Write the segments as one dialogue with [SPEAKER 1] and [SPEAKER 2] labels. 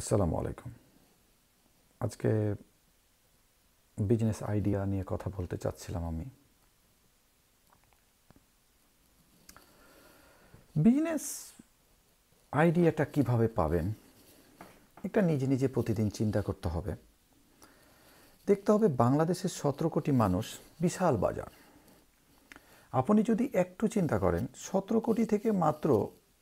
[SPEAKER 1] আসসালামু আলাইকুম আজকে বিজনেস আইডিয়া নিয়ে কথা বলতে চাচ্ছিলাম আমি বিজনেস আইডিয়াটা কিভাবে পাবেন এটা নিজে নিজে প্রতিদিন চিন্তা করতে হবে দেখতে হবে বাংলাদেশের সতেরো কোটি মানুষ বিশাল বাজার আপনি যদি একটু চিন্তা করেন সতেরো কোটি থেকে মাত্র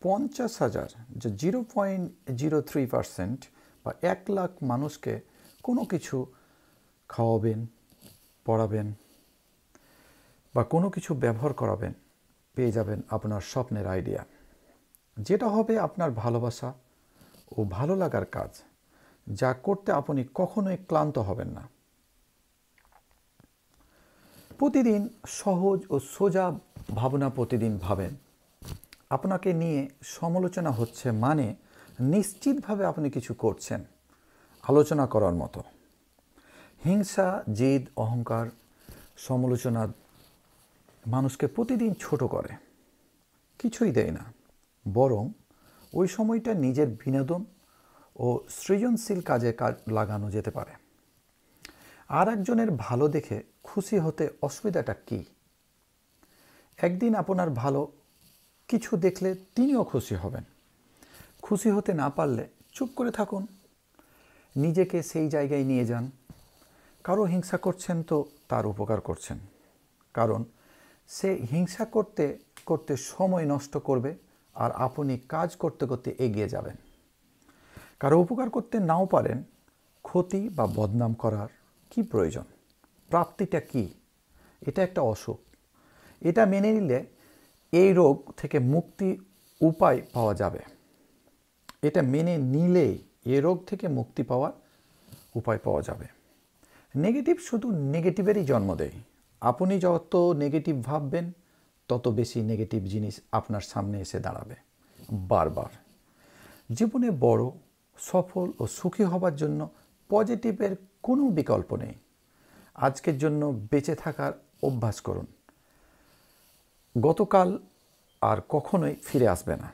[SPEAKER 1] পঞ্চাশ হাজার যে zero point zero three percent বা এক লাখ মানুষকে কোনো কিছু খাওয়াবেন পড়াবেন বা কোনো কিছু ব্যবহার করাবেন পেয়ে যাবেন আপনার স্বপ্নের আইডিয়া যেটা হবে আপনার ভালোবাসা ও ভালো লাগার কাজ যা করতে আপনি কখনোই ক্লান্ত হবেন না প্রতিদিন সহজ ও সোজা ভাবনা প্রতিদিন ভাবেন আপনাকে নিয়ে সমালোচনা হচ্ছে মানে নিশ্চিতভাবে আপনি কিছু করছেন আলোচনা করার মতো হিংসা জেদ অহংকার সমালোচনা মানুষকে প্রতিদিন ছোট করে কিছুই দেয় না বরং ওই সময়টা নিজের বিনোদন ও সৃজনশীল কাজে লাগানো যেতে পারে আর একজনের ভালো দেখে খুশি হতে অসুবিধাটা কী একদিন আপনার ভালো কিছু দেখলে তিনিও খুশি হবেন খুশি হতে না পারলে চুপ করে থাকুন নিজেকে সেই জায়গায় নিয়ে যান কারো হিংসা করছেন তো তার উপকার করছেন কারণ সে হিংসা করতে করতে সময় নষ্ট করবে আর আপনি কাজ করতে করতে এগিয়ে যাবেন কারো উপকার করতে নাও পারেন ক্ষতি বা বদনাম করার কি প্রয়োজন প্রাপ্তিটা কি এটা একটা অসুখ এটা মেনে নিলে এই রোগ থেকে মুক্তি উপায় পাওয়া যাবে এটা মেনে নিলে এ রোগ থেকে মুক্তি পাওয়ার উপায় পাওয়া যাবে নেগেটিভ শুধু নেগেটিভেরই জন্ম দেয় আপনি যত নেগেটিভ ভাববেন তত বেশি নেগেটিভ জিনিস আপনার সামনে এসে দাঁড়াবে বারবার জীবনে বড় সফল ও সুখী হবার জন্য পজিটিভের কোনো বিকল্প নেই আজকের জন্য বেঁচে থাকার অভ্যাস করুন গতকাল আর কখনোই ফিরে আসবে না